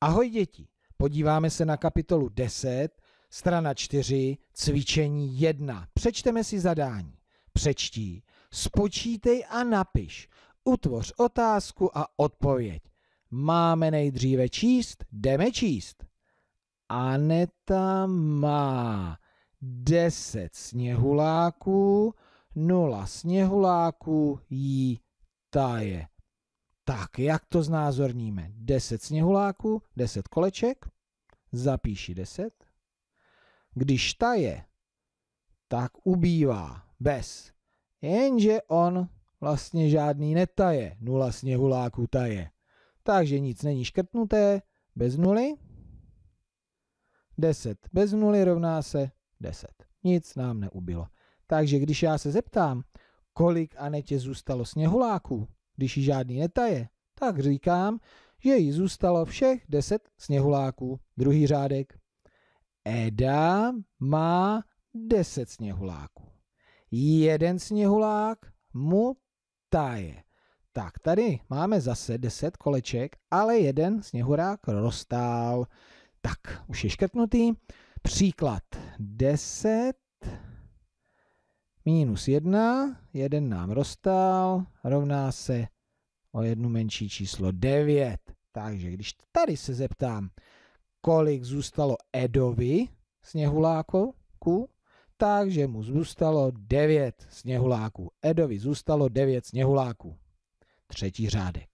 Ahoj děti, podíváme se na kapitolu 10, strana 4, cvičení 1. Přečteme si zadání. Přečtí, spočítej a napiš, utvoř otázku a odpověď. Máme nejdříve číst, jdeme číst. Aneta má 10 sněhuláků, 0 sněhuláků jí taje. Tak, jak to znázorníme? 10 sněhuláků, 10 koleček, zapíši 10. Když ta je, tak ubývá bez. Jenže on vlastně žádný netaje. Nula sněhuláků taje. Takže nic není škrtnuté. Bez nuly. 10 bez nuly rovná se 10. Nic nám neubilo. Takže když já se zeptám, kolik Anetě zůstalo sněhuláků, když ji žádný netaje, tak říkám, že jí zůstalo všech deset sněhuláků. Druhý řádek. Eda má deset sněhuláků. Jeden sněhulák mu taje. Tak tady máme zase deset koleček, ale jeden sněhurák rostál. Tak, už je škrtnutý. Příklad deset minus 1, 1 nám roztal, rovná se o jednu menší číslo 9. Takže když tady se zeptám, kolik zůstalo Edovi sněhuláku, takže mu zůstalo 9 sněhuláků. Edovi zůstalo 9 sněhuláků. Třetí řádek.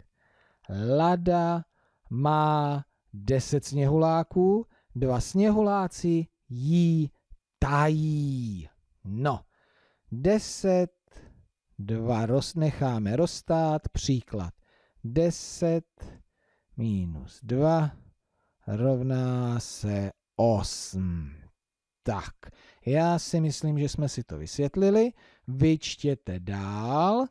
Lada má 10 sněhuláků, dva sněhuláci jí tají. No, 10, 2 roz, necháme rozstát, příklad 10 minus 2 rovná se 8. Tak, já si myslím, že jsme si to vysvětlili. Vyčtěte dál,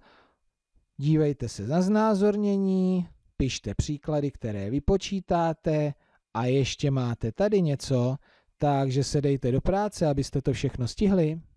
dívejte se na znázornění, pište příklady, které vypočítáte a ještě máte tady něco, takže se dejte do práce, abyste to všechno stihli.